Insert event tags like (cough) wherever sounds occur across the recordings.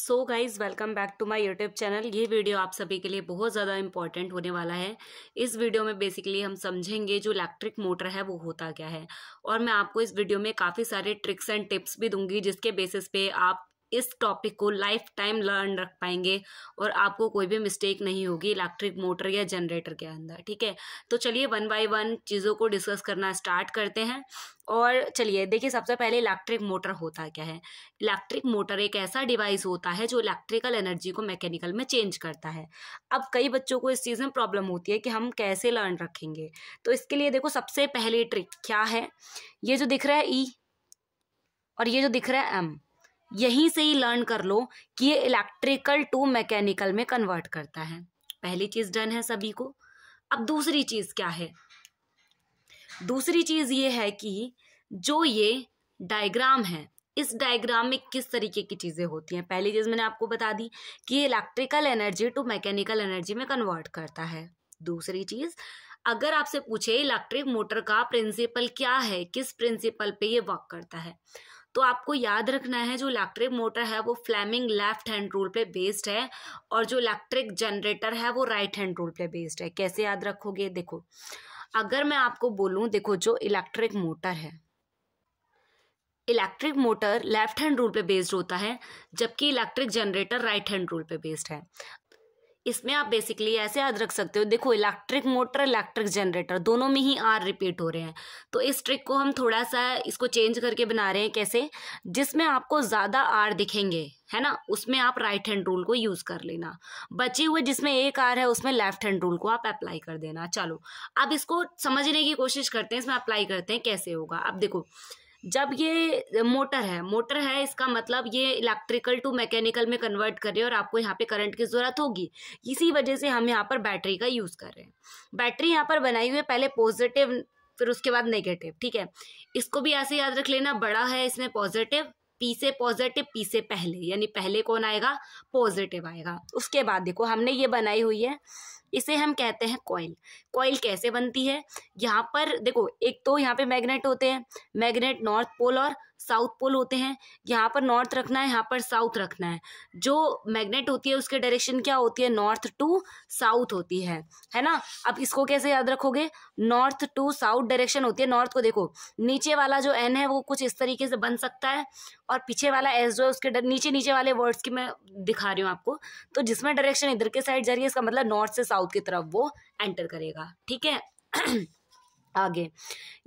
so guys welcome back to my YouTube channel ये video आप सभी के लिए बहुत ज़्यादा इंपॉर्टेंट होने वाला है इस वीडियो में बेसिकली हम समझेंगे जो इलेक्ट्रिक मोटर है वो होता क्या है और मैं आपको इस वीडियो में काफ़ी सारे ट्रिक्स एंड टिप्स भी दूंगी जिसके बेसिस पे आप इस टॉपिक को लाइफ टाइम लर्न रख पाएंगे और आपको कोई भी मिस्टेक नहीं होगी इलेक्ट्रिक मोटर या जनरेटर के अंदर ठीक है तो चलिए वन बाय वन चीज़ों को डिस्कस करना स्टार्ट करते हैं और चलिए देखिए सबसे पहले इलेक्ट्रिक मोटर होता क्या है इलेक्ट्रिक मोटर एक ऐसा डिवाइस होता है जो इलेक्ट्रिकल एनर्जी को मैकेनिकल में चेंज करता है अब कई बच्चों को इस चीज़ में प्रॉब्लम होती है कि हम कैसे लर्न रखेंगे तो इसके लिए देखो सबसे पहली ट्रिक क्या है ये जो दिख रहा है ई e और ये जो दिख रहा है एम यहीं से ही लर्न कर लो कि ये इलेक्ट्रिकल टू मैकेनिकल में कन्वर्ट करता है पहली चीज़ डन है सभी को अब दूसरी चीज़ क्या है दूसरी चीज़ ये है कि जो ये डायग्राम है इस डायग्राम में किस तरीके की चीज़ें होती हैं पहली चीज़ मैंने आपको बता दी कि electrical energy to mechanical energy में कन्वर्ट करता है दूसरी चीज़ अगर आपसे पूछे इलेक्ट्रिक मोटर का प्रिंसिपल क्या है किस प्रिंसिपल पे ये वर्क करता है तो आपको याद रखना है जो इलेक्ट्रिक मोटर है वो फ्लैमिंग लेफ्ट हैंड रूल पे बेस्ड है और जो इलेक्ट्रिक जनरेटर है वो राइट हैंड रूल पे बेस्ड है कैसे याद रखोगे देखो अगर मैं आपको बोलूँ देखो जो इलेक्ट्रिक मोटर है electric motor left hand rule पे बेस्ड होता है जबकि electric generator right hand rule पे बेस्ड है इसमें आप बेसिकली ऐसे याद रख सकते हो देखो इलेक्ट्रिक मोटर इलेक्ट्रिक जनरेटर दोनों में ही आर रिपीट हो रहे हैं तो इस ट्रिक को हम थोड़ा सा इसको चेंज करके बना रहे हैं कैसे जिसमें आपको ज़्यादा आर दिखेंगे है ना उसमें आप राइट हैंड रूल को यूज़ कर लेना बचे हुए जिसमें एक आर है उसमें लेफ्ट हैंड रूल को आप अप्लाई कर देना चलो अब इसको समझने की कोशिश करते हैं इसमें अप्लाई करते हैं कैसे होगा अब देखो जब ये मोटर है मोटर है इसका मतलब ये इलेक्ट्रिकल टू मैकेनिकल में कन्वर्ट कर रहे हैं और आपको यहाँ पे करंट की ज़रूरत होगी इसी वजह से हम यहाँ पर बैटरी का यूज़ कर रहे हैं बैटरी यहाँ पर बनाई हुई है पहले पॉजिटिव फिर उसके बाद नेगेटिव ठीक है इसको भी ऐसे याद रख लेना बड़ा है इसमें पॉजिटिव पी से पॉजिटिव पी से पहले यानी पहले कौन आएगा पॉजिटिव आएगा उसके बाद देखो हमने ये बनाई हुई है इसे हम कहते हैं कॉइल कॉइल कैसे बनती है यहाँ पर देखो एक तो यहाँ पे मैग्नेट होते हैं मैग्नेट नॉर्थ पोल और साउथ पोल होते हैं यहाँ पर नॉर्थ रखना है यहाँ पर साउथ रखना है जो मैग्नेट होती है उसके डायरेक्शन क्या होती है नॉर्थ टू साउथ होती है है ना अब इसको कैसे याद रखोगे नॉर्थ टू साउथ डायरेक्शन होती है नॉर्थ को देखो नीचे वाला जो एन है वो कुछ इस तरीके से बन सकता है और पीछे वाला एस जो है उसके नीचे नीचे वाले वर्ड्स की मैं दिखा रही हूँ आपको तो जिसमें डायरेक्शन इधर के साइड जा रही है इसका मतलब नॉर्थ से साउथ की तरफ वो एंटर करेगा ठीक है (clears throat) आगे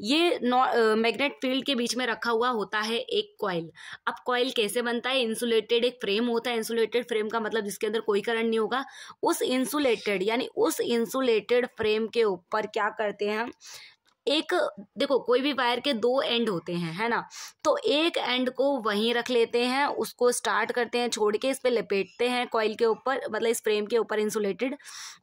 ये मैग्नेट फील्ड के बीच में रखा हुआ होता है एक कॉयल अब कॉयल कैसे बनता है इंसुलेटेड एक फ्रेम होता है इंसुलेटेड फ्रेम का मतलब जिसके अंदर कोई करंट नहीं होगा उस इंसुलेटेड यानी उस इंसुलेटेड फ्रेम के ऊपर क्या करते हैं हम एक देखो कोई भी वायर के दो एंड होते हैं है ना तो एक एंड को वहीं रख लेते हैं उसको स्टार्ट करते हैं छोड़ के इस पर लपेटते हैं कॉयल के ऊपर मतलब इस फ्रेम के ऊपर इंसुलेटेड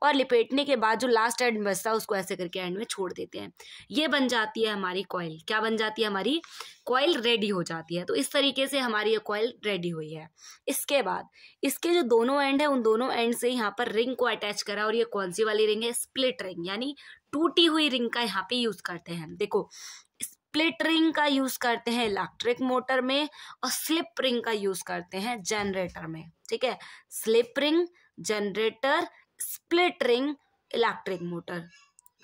और लपेटने के बाद जो लास्ट एंड बचता है उसको ऐसे करके एंड में छोड़ देते हैं ये बन जाती है हमारी कॉयल क्या बन जाती है हमारी कॉयल रेडी हो जाती है तो इस तरीके से हमारी ये कॉयल रेडी हुई है इसके बाद इसके जो दोनों एंड है उन दोनों एंड से यहाँ पर रिंग को अटैच करा और ये कौन सी वाली रिंग है स्प्लिट रिंग यानी टूटी हुई रिंग का यहाँ पे यूज करते हैं देखो स्प्लिट रिंग का यूज करते हैं इलेक्ट्रिक मोटर में और स्लिप रिंग का यूज करते हैं जनरेटर में ठीक है slip ring generator split ring electric motor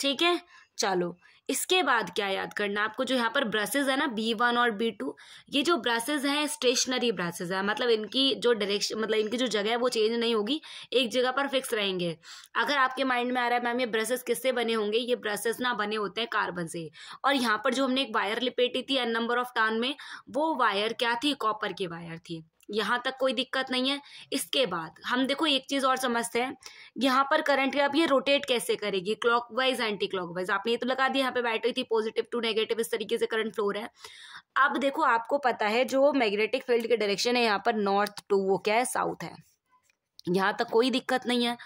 ठीक है चलो इसके बाद क्या याद करना आपको जो यहाँ पर ब्रसेज है ना बी वन और बी टू ये जो ब्रसेज हैं स्टेशनरी ब्रसेज है मतलब इनकी जो डायरेक्शन मतलब इनकी जो जगह है वो चेंज नहीं होगी एक जगह पर फिक्स रहेंगे अगर आपके माइंड में आ रहा है मैम ये ब्रशेज किससे बने होंगे ये ब्रशेज ना बने होते हैं कार्बन से और यहाँ पर जो हमने एक वायर लपेटी थी एन नंबर ऑफ टर्न में वो वायर क्या थी कॉपर की वायर थी यहाँ तक कोई दिक्कत नहीं है इसके बाद हम देखो एक चीज़ और समझते हैं यहाँ पर करंट अब ये रोटेट कैसे करेगी क्लॉकवाइज एंटी क्लॉकवाइज आपने ये तो लगा दिया यहाँ पे बैटरी थी पॉजिटिव टू नेगेटिव इस तरीके से करंट फ्लोर है अब देखो आपको पता है जो मैग्नेटिक फील्ड के डायरेक्शन है यहाँ पर नॉर्थ टू वो क्या है साउथ है यहाँ तक कोई दिक्कत नहीं है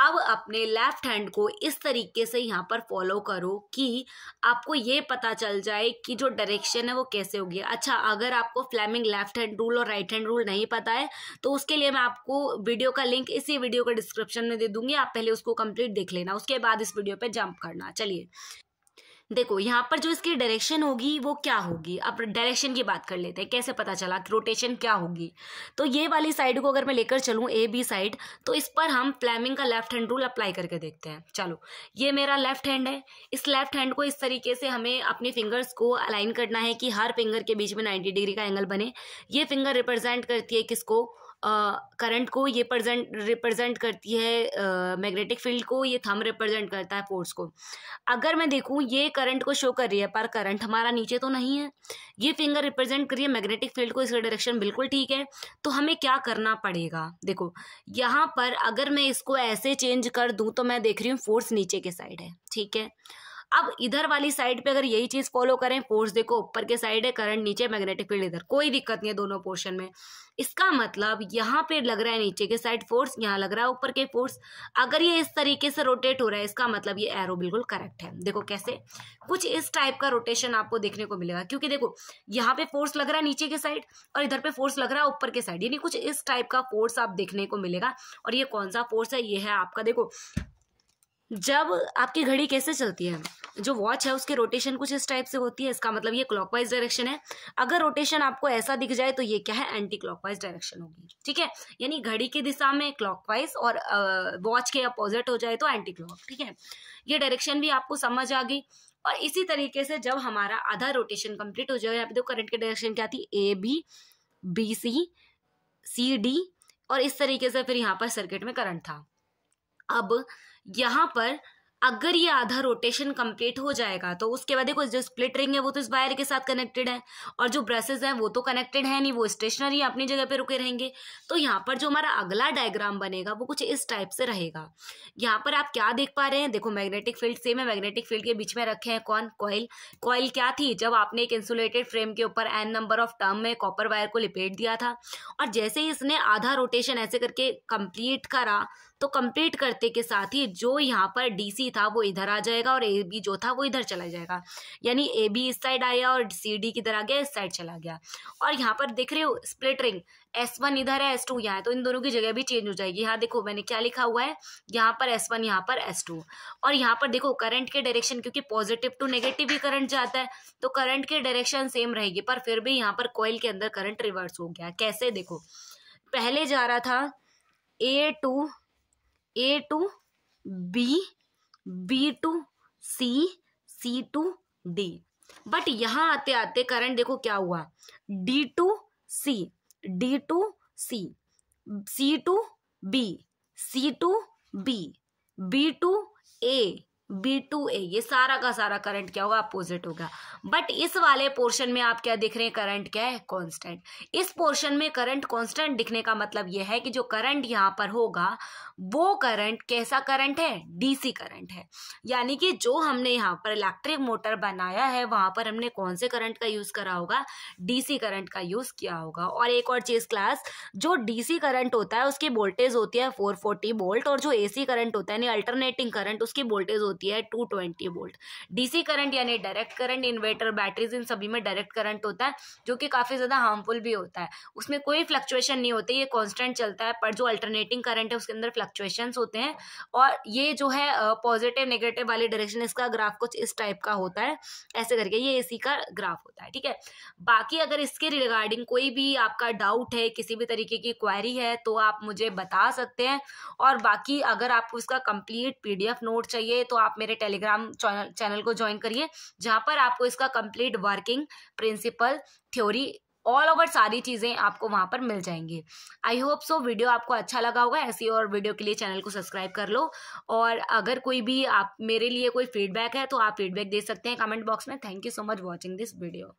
अब अपने लेफ्ट हैंड को इस तरीके से यहाँ पर फॉलो करो कि आपको ये पता चल जाए कि जो डायरेक्शन है वो कैसे होगी अच्छा अगर आपको फ्लैमिंग लेफ्ट हैंड रूल और राइट हैंड रूल नहीं पता है तो उसके लिए मैं आपको वीडियो का लिंक इसी वीडियो का डिस्क्रिप्शन में दे दूंगी आप पहले उसको कंप्लीट देख लेना उसके बाद इस वीडियो पर जंप करना चलिए देखो यहाँ पर जो इसकी डायरेक्शन होगी वो क्या होगी अब डायरेक्शन की बात कर लेते हैं कैसे पता चला कि रोटेशन क्या होगी तो ये वाली साइड को अगर मैं लेकर चलूँ ए बी साइड तो इस पर हम फ्लैमिंग का लेफ्ट हैंड रूल अप्लाई करके देखते हैं चलो ये मेरा लेफ्ट हैंड है इस लेफ्ट हैंड को इस तरीके से हमें अपने फिंगर्स को अलाइन करना है कि हर फिंगर के बीच में नाइन्टी डिग्री का एंगल बने ये फिंगर रिप्रेजेंट करती है किसको करंट को ये प्रजेंट रिप्रेजेंट करती है मैग्नेटिक फील्ड को ये थम रिप्रेजेंट करता है फोर्स को अगर मैं देखूँ ये करंट को शो कर रही है पर करंट हमारा नीचे तो नहीं है ये फिंगर रिप्रेजेंट करिए मैग्नेटिक फील्ड को इसका डायरेक्शन बिल्कुल ठीक है तो हमें क्या करना पड़ेगा देखो यहाँ पर अगर मैं इसको ऐसे चेंज कर दूँ तो मैं देख रही हूँ फोर्स नीचे के साइड है ठीक है अब इधर वाली साइड पे अगर यही चीज फॉलो करें फोर्स देखो ऊपर के साइड है करंट नीचे मैग्नेटिक फील्ड इधर कोई दिक्कत नहीं है दोनों पोर्शन में इसका मतलब यहाँ पे लग रहा है नीचे के साइड फोर्स यहाँ लग रहा है ऊपर के फोर्स अगर ये इस तरीके से रोटेट हो रहा है इसका मतलब ये एरो बिल्कुल करेक्ट है देखो कैसे कुछ इस टाइप का रोटेशन आपको देखने को मिलेगा क्योंकि देखो यहाँ पे फोर्स लग रहा है नीचे के साइड और इधर पे फोर्स लग रहा है ऊपर के साइड यानी कुछ इस टाइप का फोर्स आप देखने को मिलेगा और ये कौन सा फोर्स है ये है आपका देखो जब आपकी घड़ी कैसे चलती है जो वॉच है उसके रोटेशन कुछ इस टाइप से होती है इसका मतलब ये क्लॉकवाइज डायरेक्शन है अगर रोटेशन आपको ऐसा दिख जाए तो ये क्या है एंटी क्लॉकवाइज डायरेक्शन होगी ठीक है यानी घड़ी की दिशा में क्लॉकवाइज और वॉच के अपोजिट हो जाए तो एंटी क्लॉक ठीक है ये डायरेक्शन भी आपको समझ आ गई और इसी तरीके से जब हमारा आधा रोटेशन कंप्लीट हो जाए यहाँ पे देखो करंट की डायरेक्शन क्या थी A B B C C D और इस तरीके से फिर यहाँ पर सर्किट में करंट था अब यहाँ पर अगर ये आधा रोटेशन कंप्लीट हो जाएगा तो उसके बाद देखो जो स्प्लिट रिंग है वो तो इस वायर के साथ कनेक्टेड है और जो ब्रशेज हैं वो तो कनेक्टेड है नहीं वो स्टेशनरी अपनी जगह पे रुके रहेंगे तो यहाँ पर जो हमारा अगला डायग्राम बनेगा वो कुछ इस टाइप से रहेगा यहाँ पर आप क्या देख पा रहे हैं देखो मैग्नेटिक फील्ड सेम है मैग्नेटिक फील्ड के बीच में रखे हैं कौन कॉयल कॉयल क्या थी जब आपने एक इंसुलेटेड फ्रेम के ऊपर एन नंबर ऑफ टर्म में कॉपर वायर को लिपेट दिया था और जैसे ही इसने आधा रोटेशन ऐसे करके कंप्लीट करा तो कंप्लीट करते के साथ ही जो यहाँ पर डीसी था वो इधर आ जाएगा और ए बी जो था वो इधर चला जाएगा यानी ए बी इस साइड आया और सी डी किधर आ गया इस साइड चला गया और यहाँ पर देख रहे हो स्प्लिट रिंग एस वन इधर है एस टू यहाँ है तो इन दोनों की जगह भी चेंज हो जाएगी यहाँ देखो मैंने क्या लिखा हुआ है यहाँ पर एस वन यहाँ पर एस टू और यहाँ पर देखो करंट के डायरेक्शन क्योंकि पॉजिटिव टू नेगेटिव ही करंट जाता है तो करंट के डायरेक्शन सेम रहेगी पर फिर भी यहाँ पर कॉयल के अंदर करंट रिवर्स हो गया कैसे देखो पहले जा रहा था A to A to B B to C C to D but यहां आते आते करंट देखो क्या हुआ D to C D to C C to B C to B B to A B to A ये सारा का सारा करंट क्या होगा अपोजिट होगा बट इस वाले पोर्शन में आप क्या दिख रहे हैं करंट क्या है कांस्टेंट इस पोर्शन में करंट कांस्टेंट दिखने का मतलब यह है कि जो करंट यहां पर होगा वो करंट कैसा करंट है डीसी करंट है यानी कि जो हमने यहाँ पर इलेक्ट्रिक मोटर बनाया है वहां पर हमने कौन से करंट का यूज करा होगा डीसी करंट का यूज किया होगा और एक और चीज क्लास जो डीसी करंट होता है उसकी वोल्टेज होती है फोर फोर्टी वोल्ट और जो एसी करंट होता है यानी अल्टरनेटिंग करंट उसकी वोल्टेज होती है होती है two twenty volt DC current यानी डायरेक्ट करंट इन्वर्टर बैटरीज इन सभी में डायरेक्ट करंट होता है जो कि काफ़ी ज़्यादा हार्मफुल भी होता है उसमें कोई फ्लक्चुएशन नहीं होती ये कॉन्स्टेंट चलता है पर जो अल्टरनेटिंग करंट है उसके अंदर फ्लक्चुएशन होते हैं और ये जो है पॉजिटिव नेगेटिव वाली डायरेक्शन इसका ग्राफ कुछ इस टाइप का होता है ऐसे करके ये इसी का ग्राफ होता है ठीक है बाकी अगर इसके रिगार्डिंग कोई भी आपका डाउट है किसी भी तरीके की क्वायरी है तो आप मुझे बता सकते हैं और बाकी अगर आपको इसका कंप्लीट पीडीएफ नोट चाहिए तो आप आप मेरे टेलीग्राम चैनल को ज्वाइन करिए जहाँ पर आपको इसका complete working principle theory all over सारी चीज़ें आपको वहाँ पर मिल जाएंगी आई होप सो वीडियो आपको अच्छा लगा होगा ऐसी और वीडियो के लिए चैनल को सब्सक्राइब कर लो और अगर कोई भी आप मेरे लिए कोई फीडबैक है तो आप फीडबैक दे सकते हैं कमेंट बॉक्स में thank you so much watching this video